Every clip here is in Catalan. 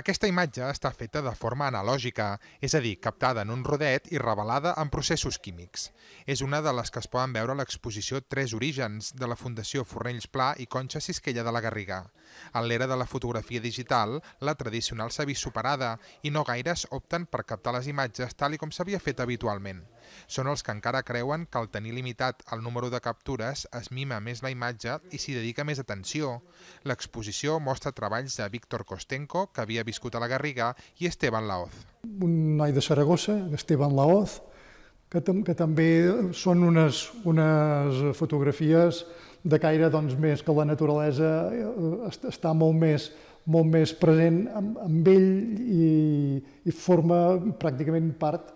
Aquesta imatge està feta de forma analògica, és a dir, captada en un rodet i revelada en processos químics. És una de les que es poden veure a l'exposició Tres Orígens de la Fundació Fornells Pla i Conxa Cisquella de la Garriga. En l'era de la fotografia digital, la tradicional s'ha vist superada i no gaires opten per captar les imatges tal com s'havia fet habitualment. Són els que encara creuen que al tenir limitat el número de captures es mima més la imatge i s'hi dedica més atenció. L'exposició mostra treballs de Víctor Kostenko, que havia havia viscut a la Garriga, i Esteban Laoz. Un noi de Saragossa, Esteban Laoz, que, tam que també són unes, unes fotografies de caire doncs, més que la naturalesa eh, està molt més, molt més present amb, amb ell i, i forma pràcticament part,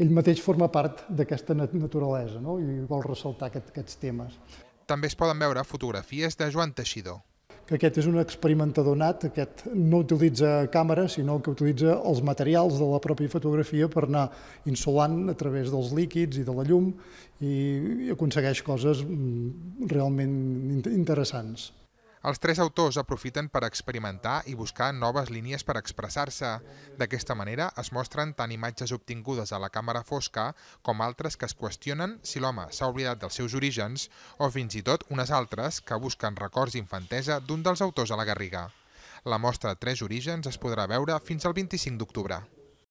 ell mateix forma part d'aquesta naturalesa no? i vol ressaltar aquest, aquests temes. També es poden veure fotografies de Joan Teixidor que aquest és un experimentador nat, aquest no utilitza càmera, sinó que utilitza els materials de la pròpia fotografia per anar insolant a través dels líquids i de la llum i aconsegueix coses mm, realment interessants. Els tres autors aprofiten per experimentar i buscar noves línies per expressar-se. D'aquesta manera es mostren tant imatges obtingudes a la càmera fosca com altres que es qüestionen si l'home s'ha oblidat dels seus orígens o fins i tot unes altres que busquen records d'infantesa d'un dels autors a la Garriga. La mostra Tres Orígens es podrà veure fins al 25 d'octubre.